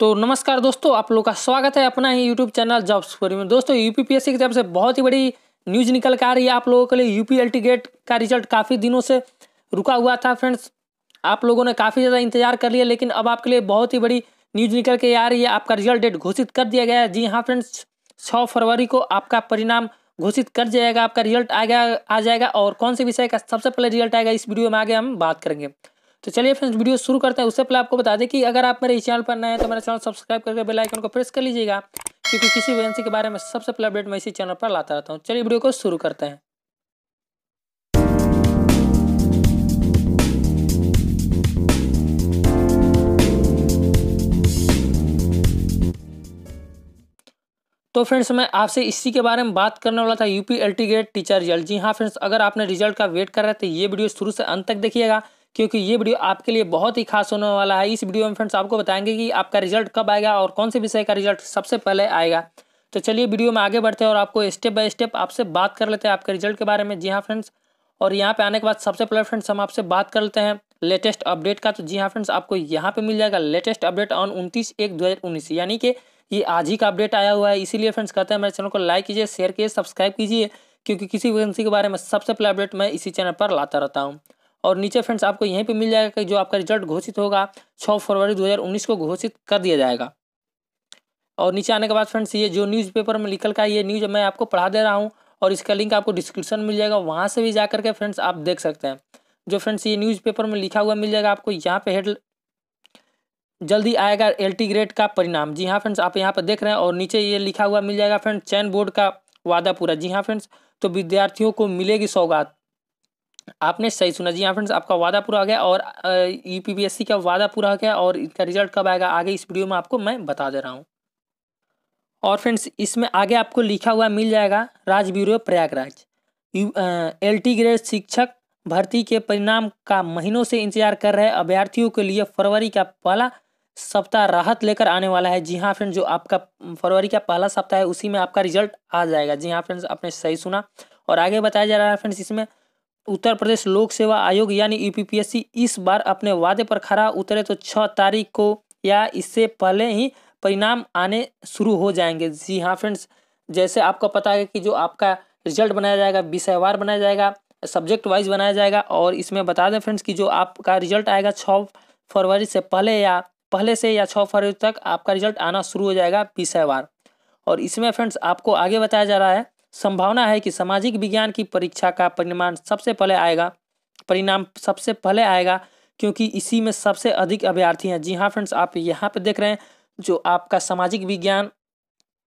तो नमस्कार दोस्तों आप लोग का स्वागत है अपना ही यूट्यूब चैनल जॉब्स फोरी में दोस्तों यूपीपीएससी की तरफ से बहुत ही बड़ी न्यूज निकल के आ रही है आप लोगों के लिए यूपीएलटी गेट का रिजल्ट काफ़ी दिनों से रुका हुआ था फ्रेंड्स आप लोगों ने काफ़ी ज़्यादा इंतजार कर लिया लेकिन अब आपके लिए बहुत ही बड़ी न्यूज निकल के आ रही है आपका रिजल्ट डेट घोषित कर दिया गया है जी हाँ फ्रेंड्स छः फरवरी को आपका परिणाम घोषित कर जाएगा आपका रिजल्ट आ गया आ जाएगा और कौन से विषय का सबसे पहले रिजल्ट आएगा इस वीडियो में आगे हम बात करेंगे तो चलिए फ्रेंड्स वीडियो शुरू करते हैं उससे पहले आपको बता दें कि अगर आप मेरे इस चैनल पर नए हैं तो मेरे चैनल सब्सक्राइब करके बेल आइकन को प्रेस कर लीजिएगा क्योंकि किसी वैकेंसी के बारे में सबसे पहले अपडेट मैं इसी चैनल पर लाता रहता हूँ चलिए वीडियो को शुरू करते हैं तो फ्रेंड्स मैं आपसे इसी के बारे में बात करने वाला था UP L T teacher result जी हाँ फ्रेंड्स अगर आपने रिजल्ट का वेट कर रहे थे तो ये वीडियो शुरू से अंत तक देखिएगा क्योंकि ये वीडियो आपके लिए बहुत ही खास होने वाला है इस वीडियो में फ्रेंड्स आपको बताएंगे कि आपका रिजल्ट कब आएगा और कौन से विषय का रिजल्ट सबसे पहले आएगा तो चलिए वीडियो में आगे बढ़ते हैं और आपको स्टेप बाय स्टेप आपसे बात कर लेते हैं आपके रिजल्ट के बारे में जी हाँ फ्रेंड्स और यहाँ पे आने के बाद सबसे पहले फ्रेंड्स हम आपसे बात कर लेते हैं लेटेस्ट अपडेट का तो जी हाँ फ्रेंड्स आपको यहाँ पे मिल जाएगा लेटेस्ट अपडेट ऑन उनतीस एक दो हज़ार उन्नीस यानी कि ये आज ही का अपडेट आया हुआ है इसीलिए फ्रेंड्स कहते हैं मेरे चैनल को लाइक कीजिए शेयर कीजिए सब्सक्राइब कीजिए क्योंकि किसी वैकेंसी के बारे में सबसे पहले अपडेट मैं इसी चैनल पर लाता रहता हूँ और नीचे फ्रेंड्स आपको यहीं पे मिल जाएगा कि जो आपका रिजल्ट घोषित होगा छः फरवरी 2019 को घोषित कर दिया जाएगा और नीचे आने के बाद फ्रेंड्स ये जो न्यूज़पेपर में निकल का ये न्यूज़ मैं आपको पढ़ा दे रहा हूँ और इसका लिंक आपको डिस्क्रिप्शन मिल जाएगा वहाँ से भी जा करके फ्रेंड्स आप देख सकते हैं जो फ्रेंड्स ये न्यूज़पेपर में लिखा हुआ मिल जाएगा आपको यहाँ पर हेड जल्दी आएगा एल टी ग्रेड का परिणाम जी हाँ फ्रेंड्स आप यहाँ पर देख रहे हैं और नीचे ये लिखा हुआ मिल जाएगा फ्रेंड्स चैन बोर्ड का वादा पूरा जी हाँ फ्रेंड्स तो विद्यार्थियों को मिलेगी सौगात आपने सही सुना जी हाँ फ्रेंड्स आपका वादा पूरा हो गया और यूपीपीएससी का वादा पूरा हो गया और इसका रिजल्ट कब आएगा आगे इस वीडियो में आपको मैं बता दे रहा हूँ और फ्रेंड्स इसमें आगे आपको लिखा हुआ मिल जाएगा राज्य bureau Prayagraj L T grade शिक्षक भर्ती के परिणाम का महीनों से इंतजार कर रहे अभ्यर्थियों के लिए फरवरी का पहला सप्ताह राहत लेकर आने वाला है जी हाँ फ्रेंड जो आपका फरवरी का पहला सप्ताह है उसी में आपका रिजल्ट आ जाएगा जी हाँ फ्रेंड्स आपने सही सुना और आगे बताया जा रहा है फ्रेंड्स इसमें उत्तर प्रदेश लोक सेवा आयोग यानी यूपीपीएससी इस बार अपने वादे पर खरा उतरे तो छः तारीख को या इससे पहले ही परिणाम आने शुरू हो जाएंगे जी हाँ फ्रेंड्स जैसे आपको पता है कि जो आपका रिजल्ट बनाया जाएगा विषयवार बनाया जाएगा सब्जेक्ट वाइज बनाया जाएगा और इसमें बता दें फ्रेंड्स कि जो आपका रिजल्ट आएगा छः फरवरी से पहले या पहले से या छः फरवरी तक आपका रिजल्ट आना शुरू हो जाएगा विषयवार और इसमें फ्रेंड्स आपको आगे बताया जा रहा है संभावना है कि सामाजिक विज्ञान की परीक्षा का परिणाम सबसे पहले आएगा परिणाम सबसे पहले आएगा क्योंकि इसी में सबसे अधिक अभ्यर्थी हैं जी हाँ फ्रेंड्स आप यहाँ पर देख रहे हैं जो आपका सामाजिक विज्ञान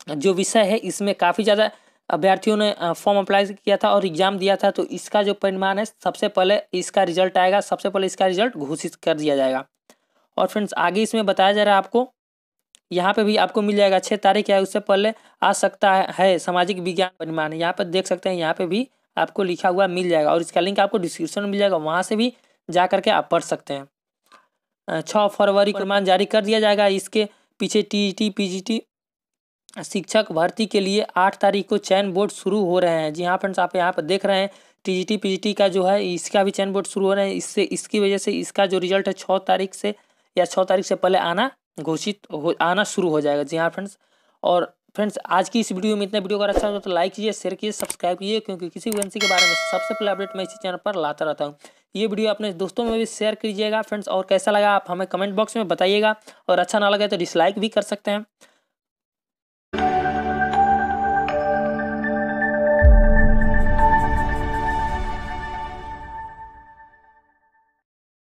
जो विषय है इसमें काफ़ी ज़्यादा अभ्यर्थियों ने फॉर्म अप्लाई किया था और एग्जाम दिया था तो इसका जो परिणाम है सबसे पहले इसका रिजल्ट आएगा सबसे पहले इसका रिजल्ट घोषित कर दिया जाएगा और फ्रेंड्स आगे इसमें बताया जा रहा है आपको यहाँ पे भी आपको मिल जाएगा छः तारीख या उससे पहले आ सकता है सामाजिक विज्ञान परिमाण यहाँ पर देख सकते हैं यहाँ पे भी आपको लिखा हुआ मिल जाएगा और इसका लिंक आपको डिस्क्रिप्शन में मिल जाएगा वहाँ से भी जा करके आप पढ़ सकते हैं छः फरवरी को प्रमाण जारी कर दिया जाएगा इसके पीछे टी टी पी टी शिक्षक भर्ती के लिए आठ तारीख को चयन बोर्ड शुरू हो रहे हैं जी हाँ फ्रेंड्स आप यहाँ पर देख रहे हैं टी जी का जो है इसका भी चयन बोर्ड शुरू हो रहे हैं इससे इसकी वजह से इसका जो रिजल्ट है छः तारीख से या छः तारीख से पहले आना घोषित हो आना शुरू हो जाएगा जी हाँ फ्रेंड्स और फ्रेंड्स आज की इस वीडियो में इतना वीडियो अगर अच्छा हो तो लाइक कीजिए शेयर कीजिए सब्सक्राइब कीजिए क्योंकि किसी वैकेंसी के बारे में सबसे पहले अपडेट मैं इसी चैनल पर लाता रहता हूँ ये वीडियो अपने दोस्तों में भी शेयर कीजिएगा फ्रेंड्स और कैसा लगा आप हमें कमेंट बॉक्स में बताइएगा और अच्छा ना लगे तो डिसलाइक भी कर सकते हैं